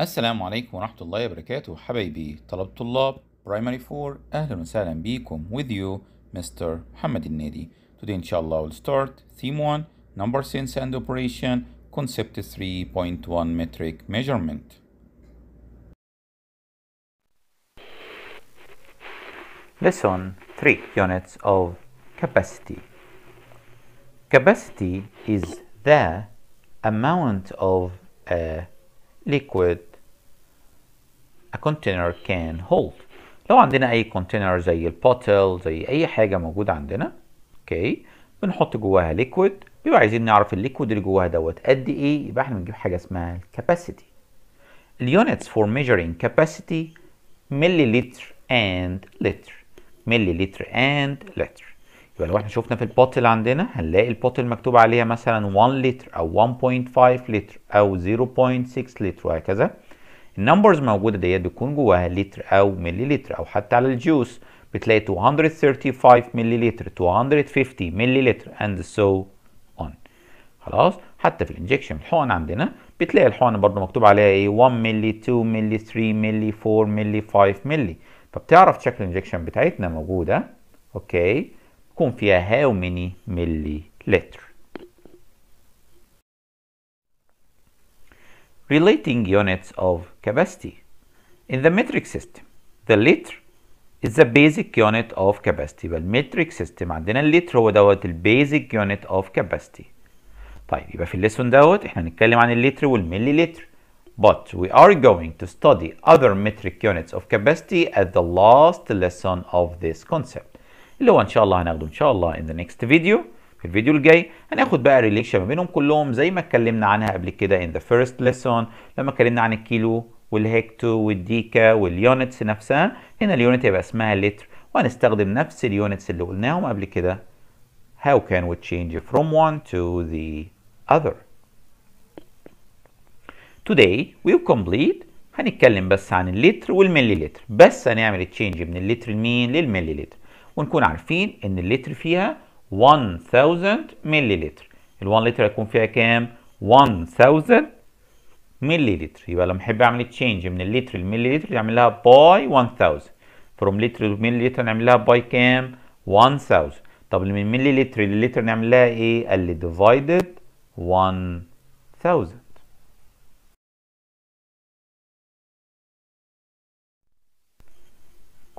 السلام عليكم ورحمة الله وبركاته حبايبي طلبة طلاب Primary 4 أهلا وسهلا بيكم with you Mr. محمد النادي Today إن شاء الله we'll start Theme 1 Number Sense and Operation Concept 3.1 Metric Measurement Lesson 3 Units of Capacity Capacity is the amount of a liquid a container can hold لو عندنا اي container زي البوتل زي اي حاجه موجوده عندنا اوكي بنحط جواها ليكويد بيبقى عايزين نعرف الليكويد اللي جواها دوت قد ايه يبقى احنا بنجيب حاجه اسمها الكاباسيتي اليونتس فور ميجرينج كاباسيتي ملي لتر اند لتر ملي لتر اند لتر يبقى لو احنا شفنا في البوتل عندنا هنلاقي البوتل مكتوب عليها مثلا 1 لتر او 1.5 لتر او 0.6 لتر وهكذا النمبرز موجوده ديت بيكون جواها لتر او لتر او حتى على الجوس بتلاقي 235 لتر 250 لتر اند سو اون خلاص حتى في الانجكشن الحقن عندنا بتلاقي الحقن برضو مكتوب عليها ايه 1 ملي 2 ملي 3 ملي 4 ملي 5 ملي فبتعرف شكل الانجكشن بتاعتنا موجوده اوكي بيكون فيها هاو ميني ملي لتر relating units of capacity. In the metric system, the liter is the basic unit of capacity والمتريك metric عندنا and هو دوت البيزك يونت اوف كاباسيتي طيب يبقى في الليسون دوت احنا هنتكلم عن اللتر والملي لتر but we are going to study other metric units of capacity at the last lesson of this concept اللي هو ان شاء الله هناخده ان شاء الله in the next video في الفيديو الجاي هناخد بقى ريليشن ما بينهم كلهم زي ما اتكلمنا عنها قبل كده in the first lesson لما اتكلمنا عن الكيلو والهكتو والديكا واليونتس نفسها هنا اليونت يبقى اسمها لتر وهنستخدم نفس اليونتس اللي قلناهم قبل كده how can we change from one to the other today we'll complete هنتكلم بس عن اللتر والملي لتر بس هنعمل تشينج من اللتر لمين للملي لتر ونكون عارفين ان اللتر فيها 1000 مللتر ال1 لتر هيكون فيها كام 1000 مللتر يبقى لما احب اعمل تشينج من اللتر للمللتر اعمل لها باي 1000 فروم لتر للمللتر نعمل لها باي كام 1000 طب من مللتر للتر نعمل لها ايه قال لي ديفايدد 1000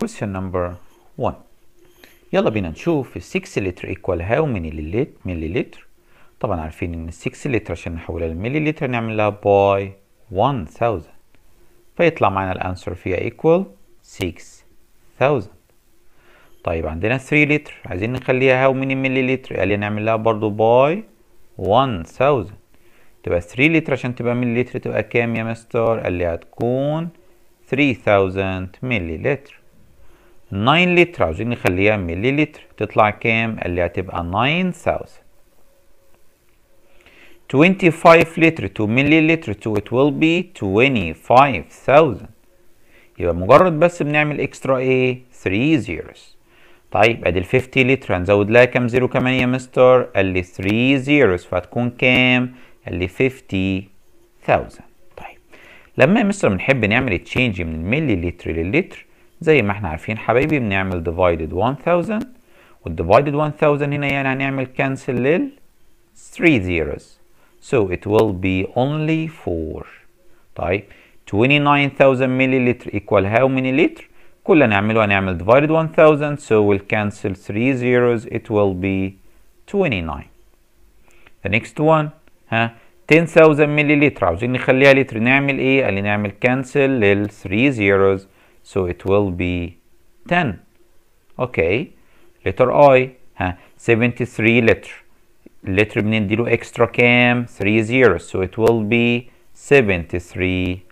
Question number 1 يلا بينا نشوف ال 6 لتر ايكوال هاو من مليلتر طبعا عارفين ان ال 6 لتر عشان نحولها لمليلتر نعملها باي 1000 فيطلع معانا الانسر فيها ايكوال 6000 طيب عندنا 3 لتر عايزين نخليها هاو من مليلتر قال لي نعمل لها برضو باي 1000 تبقى 3 لتر عشان تبقى مليلتر تبقى كام يا مستر قال لي هتكون 3000 مليلتر 9 لتر عاوزين نخليها ملي لتر تطلع كام؟ قال لي هتبقى 9000 25 لتر ملي لتر تو it will be 25,000 يبقى مجرد بس بنعمل اكسترا ايه 3 زيروز طيب ادي ال 50 لتر هنزود لها كام زيرو كمان يا مستر قال لي 3 زيروز فهتكون كام قال لي 50000 طيب لما يا مستر بنحب نعمل تشينج من الملي لتر لللتر زي ما احنا عارفين حبايبي بنعمل divided 1000 divided 1000 هنا يعني هنعمل cancel لل 3 zeros so it will be only 4 طيب 29000 مللتر equal how many liter كل هنعمله هنعمل divided 1000 so we'll cancel 3 zeros it will be 29 the next one ها 10000 مللتر عاوزين نخليها لتر نعمل ايه قال لي نعمل cancel لل 3 zeros so it will be 10 okay letter i ها 73 letter letter بنديله extra كام 3 zeros so it will be 73000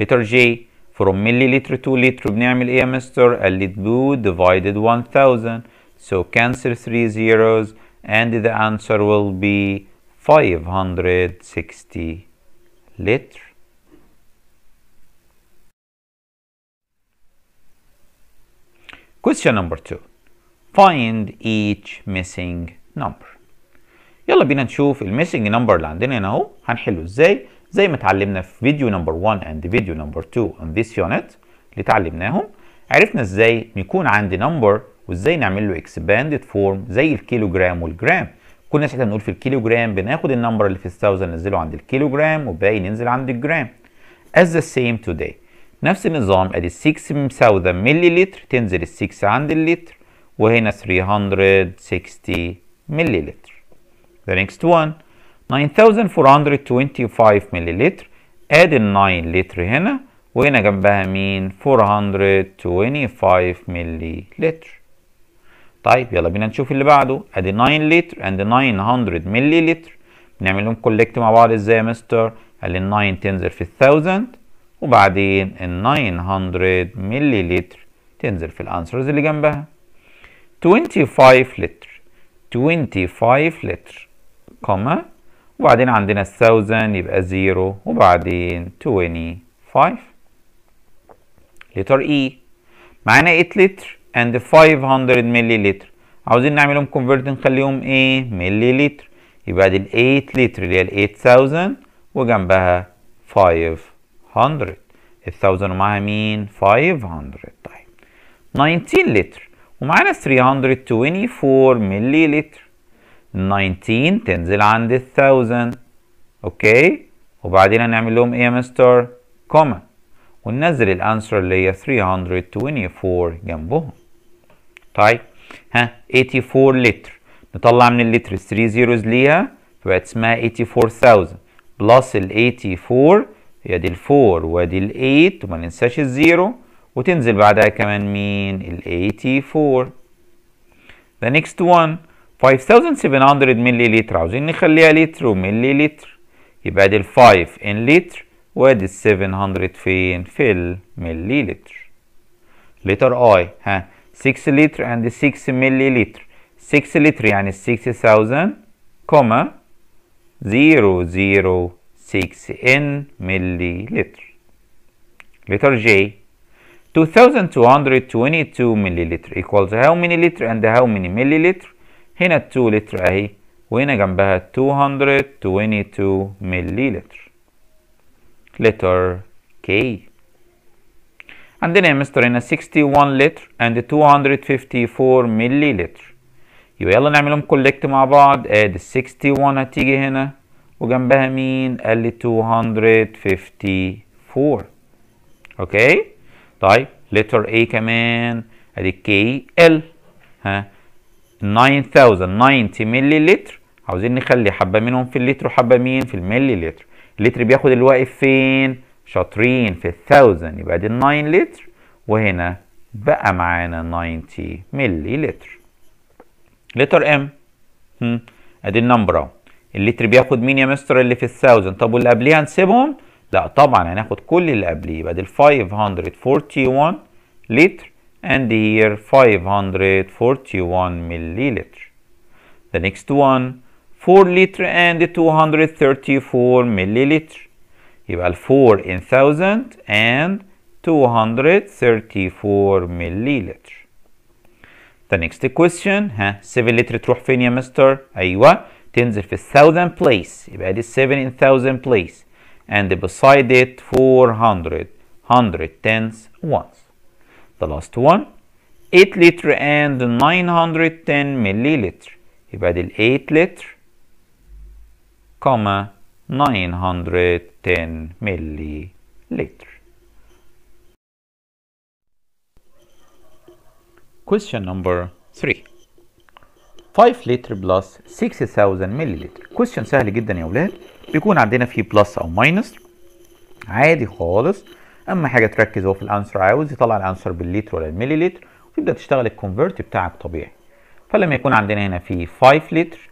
letter j from milliliter to liter بنعمل ايه يا مستر قال لي divided 1000 so cancel 3 zeros and the answer will be 560 liter question number 2 find each missing number يلا بينا نشوف الميسنج نمبر اللي عندنا هنا اهو هنحله ازاي زي ما اتعلمنا في فيديو نمبر 1 اند فيديو نمبر 2 on this unit اللي اتعلمناهم عرفنا ازاي يكون عندي نمبر وازاي نعمل له اكسباندد فورم زي الكيلوجرام والجرام كنا ساعتها نقول في الكيلوجرام بناخد النمبر اللي في ال1000 ننزله عند الكيلوجرام وباقي ننزل عند الجرام as the same today نفس النظام ادي 6 مساوده لتر تنزل ال 6 عند اللتر وهنا 360 لتر. the next one 9425 لتر ادي ال 9 لتر هنا وهنا جنبها مين 425 لتر. طيب يلا بينا نشوف اللي بعده ادي 9 لتر اند 900 مليلتر لتر لهم كولكت مع بعض ازاي يا مستر قال ال 9 تنزل في ال 1000 وبعدين ال 900 ملي لتر تنزل في الانسرز اللي جنبها 25 لتر 25 لتر كوما وبعدين عندنا 1000 يبقى زيرو وبعدين 25 لتر اي e. معانا 8 لتر and 500 ملي لتر عاوزين نعملهم كونفرت نخليهم ايه ملي لتر يبقى دي ال 8 لتر اللي هي ال 8000 وجنبها 5 100 1000 ومعاها مين 500 طيب 19 لتر ومعانا 324 ملي لتر 19 تنزل عند 1000 اوكي وبعدين هنعمل لهم ايه يا مستر كوما وننزل الانسر اللي هي 324 جنبهم طيب ها 84 لتر نطلع من اللتر 3 زيروز ليها فبقت اسمها 84000 بلس ال 84 هي دي الفور وادي الايت وما ننساش الزيرو وتنزل بعدها كمان مين ال 84 ذا نيكست وان 5700 ملي لتر عاوزين نخليها لتر وملي لتر يبقى دي ال 5 لتر وادي ال 700 فين في الملي لتر لتر اي ها 6 لتر and 6 ملي لتر 6 لتر يعني 6000 كوما 6n milliliter. Letter J 2222 milliliter equals how many liter and how many milliliter هنا 2 لتر اهي وهنا جنبها 222 مليلتر لتر كي عندنا يا مستر هنا 61 لتر and 254 مليلتر يبقى يلا نعملهم كولكت مع بعض ادي 61 هتيجي هنا وجنبها مين قال لي 254 اوكي طيب لتر A كمان ادي كي ال ها 9090 ملي لتر عاوزين نخلي حبه منهم في اللتر وحبه مين في الملي لتر اللتر بياخد الواقف فين شاطرين في 1000 يبقى دي 9 لتر وهنا بقى معانا 90 ملي لتر لتر ام ادي النمبر اهو اللتر بياخد مين يا مستر اللي في الثاوزن طب واللي قبليه هنسيبهم لا طبعا هناخد كل اللي قبليه يبقى دي 541 لتر and here 541 مليلتر the next one 4 لتر and 234 مليلتر يبقى ال 4 in 1000 and 234 مليلتر the next question ها 7 لتر تروح فين يا مستر ايوه تنزل في a thousand يبقى دي 7 in thousand place and beside it 400 100 tens ones the last one 8 liter and 910 milliliter يبقى دي 8 liter comma 910 milliliter question number 3 5 لتر بلس 6000 لتر كويستشن سهل جدا يا اولاد بيكون عندنا فيه بلس او ماينس عادي خالص اما حاجه تركز هو في الانسر عاوز يطلع الانسر باللتر ولا لتر وتبدا تشتغل الكونفرت بتاعك طبيعي فلما يكون عندنا هنا فيه 5 لتر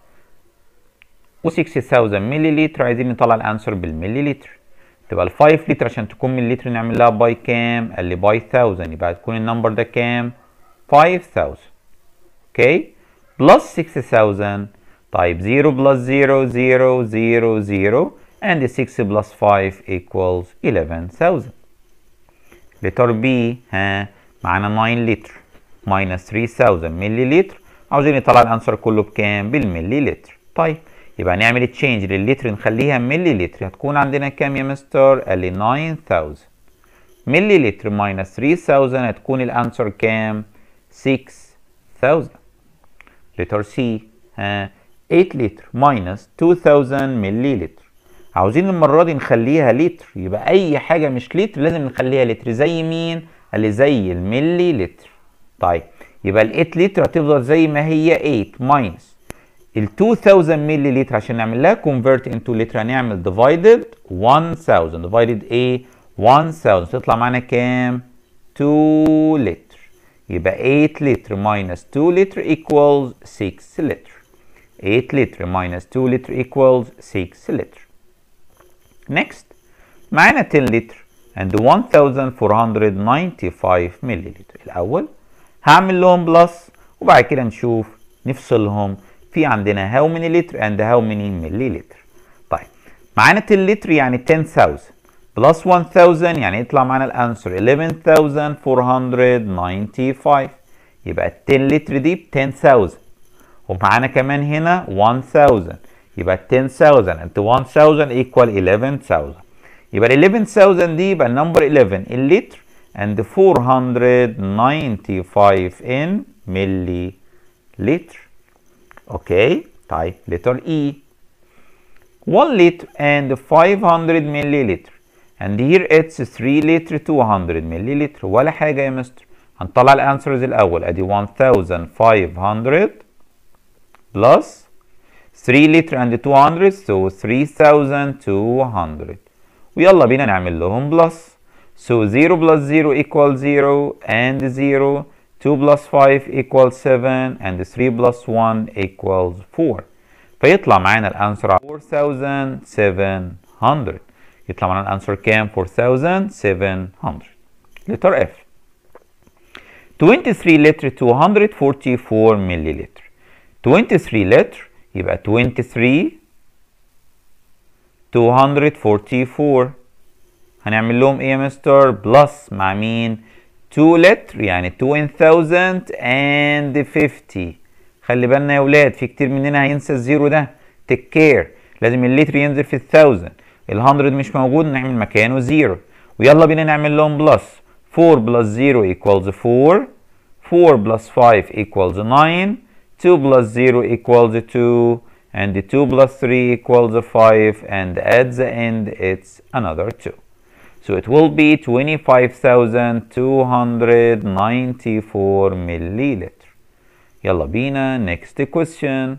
و6000 لتر عايزين نطلع الانسر لتر تبقى ال 5 لتر عشان تكون لتر نعمل لها باي كام قال لي باي 1000 يبقى هتكون النمبر ده كام 5000 اوكي okay. plus 6000 طيب 0 plus 0 0 0 0 and 6 plus 5 equals 11000 لتر B ها معنا 9 لتر minus 3000 ملي لتر عاوزين نطلع الانسر كله بكام بالملي لتر طيب يبقى نعمل تشينج لللتر نخليها ملي لتر هتكون عندنا كام يا مستر قال لي 9000 ملي لتر minus 3000 هتكون الانسر كام 6000 لتر سي ها 8 لتر ماينس 2000 ملي لتر عاوزين المره دي نخليها لتر يبقى اي حاجه مش لتر لازم نخليها لتر زي مين قال لي زي الملي لتر طيب يبقى ال 8 لتر هتفضل زي ما هي 8 ماينس ال 2000 ملي لتر عشان نعمل لها كونفرت انتو لتر هنعمل ديفايدد 1000 ديفايدد ايه 1000 تطلع معانا كام 2 لتر يبقى 8 لتر minus 2 لتر equals 6 لتر 8 لتر minus 2 لتر equals 6 لتر next معانا 10 لتر and 1495 مللتر الاول هعمل لهم بلس وبعد كده نشوف نفصلهم في عندنا how many لتر and how many مللتر طيب معانا 10 لتر يعني 10000 بلس 1000 يعني يطلع معانا الانسر 11495 يبقى ال 10 لتر دي ب 10000 ومعانا كمان هنا 1000 يبقى 10000 انت 1000 ايكوال 11000 يبقى ال 11000 دي يبقى النمبر 11 اللتر and 495 in ملي لتر اوكي طيب لتر اي 1 لتر and 500 ملي لتر and here it's 3 liter 200 milliliter ولا حاجة يا مستر هنطلع الانسرز الأول أدي 1500 plus 3 liter and 200 so 3200 ويلا بينا نعمل لهم plus so 0 plus 0 equals 0 and 0 2 plus 5 equals 7 and 3 plus 1 equals 4 فيطلع معنا الانسر 4700 يطلع معانا الانسر كام 4700 لتر اف 23 لتر 244 ملي لتر 23 لتر يبقى 23 244 هنعمل لهم ايه يا مستر بلس مع مين 2 لتر يعني 2050 خلي بالنا يا ولاد في كتير مننا هينسى الزيرو ده تك كير لازم اللتر ينزل في الثاوزند ال100 مش موجود نعمل مكانه 0 ويلا بينا نعمل لهم بلس 4 بلس 0 equals 4 4 plus 5 equals 9 2 plus 0 equals 2 and 2 plus 3 equals 5 and at the end it's another 2 so it will be 25,294 milliliter يلا بينا next question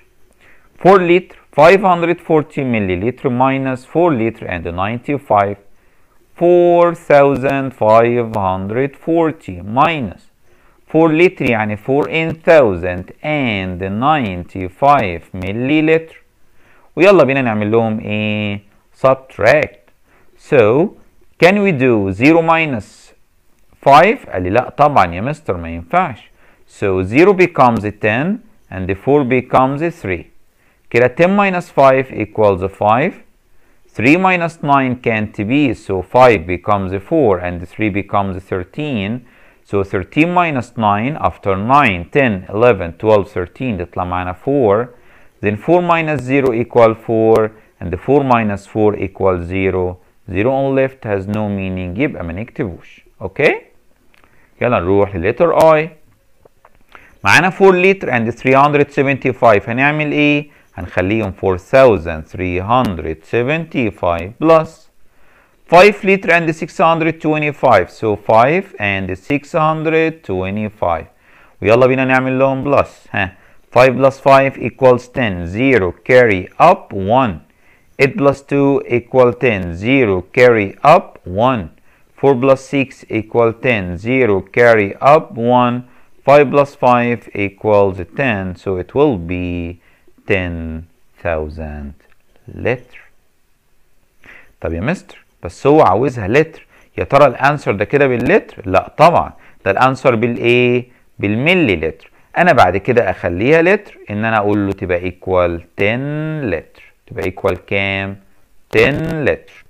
4 liter 540 milliliter minus 4 liter and 95 4540 minus 4 liter يعني 4095 milliliter ويلا بينا نعمل لهم ايه subtract so can we do 0 minus 5 قال لي لا طبعا يا مستر ما ينفعش so 0 becomes 10 and 4 becomes 3 كده 10 minus 5 equals 5 3 minus 9 can't be so 5 becomes 4 and 3 becomes 13 so 13 minus 9 after 9 10 11 12 13 that's minus معانا 4 then 4 minus 0 equals 4 and the 4 minus 4 equals 0 0 on left has no meaning يبقى ما نكتبوش اوكي يلا li letter I معانا 4 لتر and 375 هنعمل ايه هنخليهم 4375 plus 5 liter and 625 so 5 and 625 ويلا بينا نعمل لهم بلس ها 5 plus 5 equals 10 0 carry up 1 8 plus 2 equal 10 0 carry up 1 4 plus 6 equal 10 0 carry up 1 5 plus 5 equals 10 so it will be 10,000 لتر طب يا مستر بس هو عاوزها لتر يا ترى الانسر ده كده باللتر لا طبعا ده الانسر بالايه بالملي لتر انا بعد كده اخليها لتر ان انا اقول له تبقى ايكوال 10 لتر تبقى ايكوال كام 10 لتر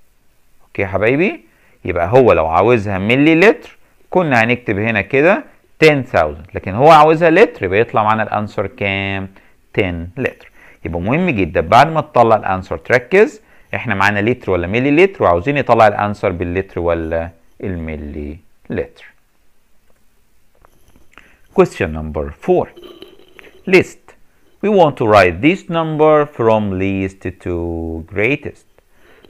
اوكي يا حبايبي يبقى هو لو عاوزها ملي لتر كنا هنكتب هنا كده 10000 لكن هو عاوزها لتر يبقى يطلع معانا الانسر كام 10 لتر يبقى مهم جدا بعد ما تطلع الانسر تركز احنا معانا لتر ولا ملي لتر وعاوزين نطلع الانسر باللتر ولا الملي لتر Question number 4 List We want to write this number from least to greatest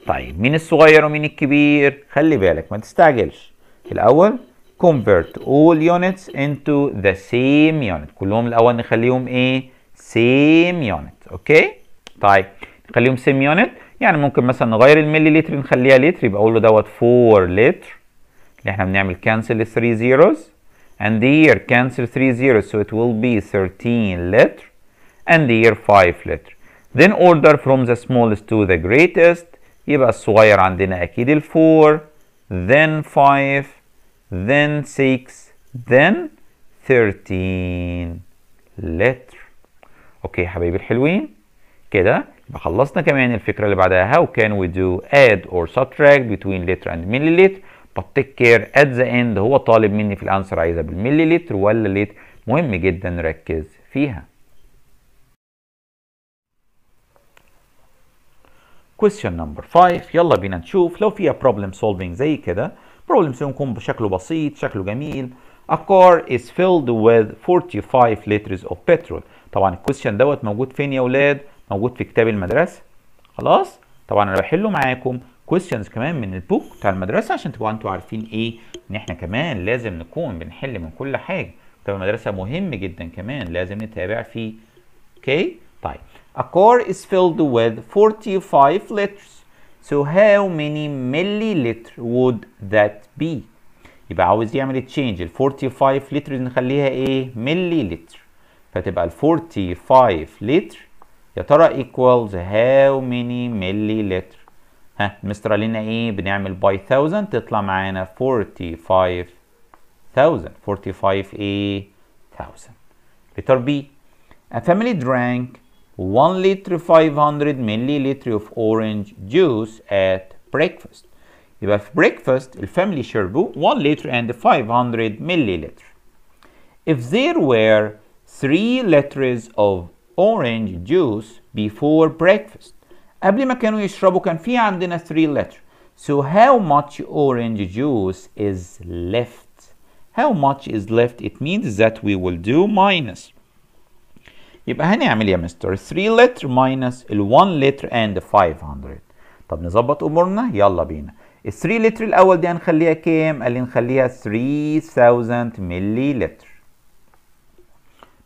طيب مين الصغير ومين الكبير خلي بالك ما تستعجلش الاول convert all units into the same unit كلهم الاول نخليهم ايه same unit اوكي طيب نخليهم سيم يونت يعني ممكن مثلا نغير الملي لتر نخليها لتر يبقى اقول له دوت 4 لتر اللي احنا بنعمل كانسل 3 زيروز اند هير cancel 3 زيروز سو ات ويل بي 13 لتر اند هير 5 لتر then order from the smallest to the greatest يبقى الصغير عندنا اكيد ال 4 then 5 then 6 then 13 لتر اوكي يا حبايبي الحلوين كده يبقى خلصنا كمان الفكره اللي بعدها how can we do add or subtract between liter and milliliter but take care at the end هو طالب مني في الانسر عايزها بالمليلتر ولا لتر مهم جدا نركز فيها question number 5 يلا بينا نشوف لو فيها problem solving زي كده problem سيكون بشكله بسيط شكله جميل A car is filled with 45 liters of petrol طبعا الكويشن دوت موجود فين يا ولاد موجود في كتاب المدرسة خلاص طبعا انا بحله معاكم كويشنز كمان من البوك بتاع المدرسة عشان تبقوا انتوا عارفين ايه ان احنا كمان لازم نكون بنحل من كل حاجة كتاب المدرسة مهم جدا كمان لازم نتابع فيه اوكي طيب A car is filled with 45 liters So how many milliliter would that be? يبقى عاوز يعمل تشينج ال 45 لتر دي نخليها ايه ملي لتر فتبقى ال 45 لتر يا ترى ايكوالز هاو ميني ملي لتر ها مستر لنا ايه بنعمل باي 1000 تطلع معانا 45000 45 ايه 1000 لتر بي A family drank 1 liter 500 milliliter of orange juice at breakfast. يبقى في breakfast الفاميلي شربوا 1 لتر and 500 milliliter. If there were 3 liters of orange juice before breakfast قبل ما كانوا يشربوا كان في عندنا 3 لتر. So how much orange juice is left? How much is left? It means that we will do minus. يبقى هنعمل يا مستر 3 لتر minus ال 1 لتر and 500. طب نظبط امورنا يلا بينا. ال 3 لتر الاول دي هنخليها كام قال لي نخليها 3000 ملي لتر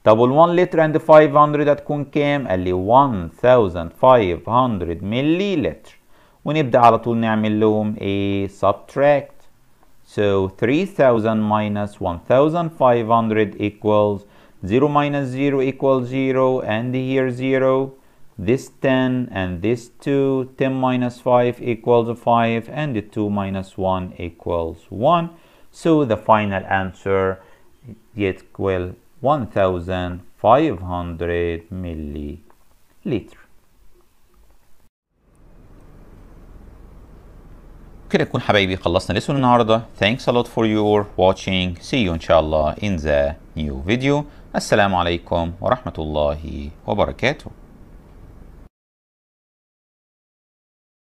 طب وال 1 لتر عند 500 هتكون كام قال لي 1500 ملي لتر ونبدا على طول نعمل لهم ايه subtract So 3000 minus 1500 equals 0 minus 0 equals 0 and here 0 this 10 and this 2, 10 minus 5 equals 5 and the 2 minus 1 equals 1. So the final answer equals 1500 milliliter. كده نكون حبايبي خلصنا لسون النهاردة thanks a lot for your watching see you inshallah in the new video السلام عليكم ورحمة الله وبركاته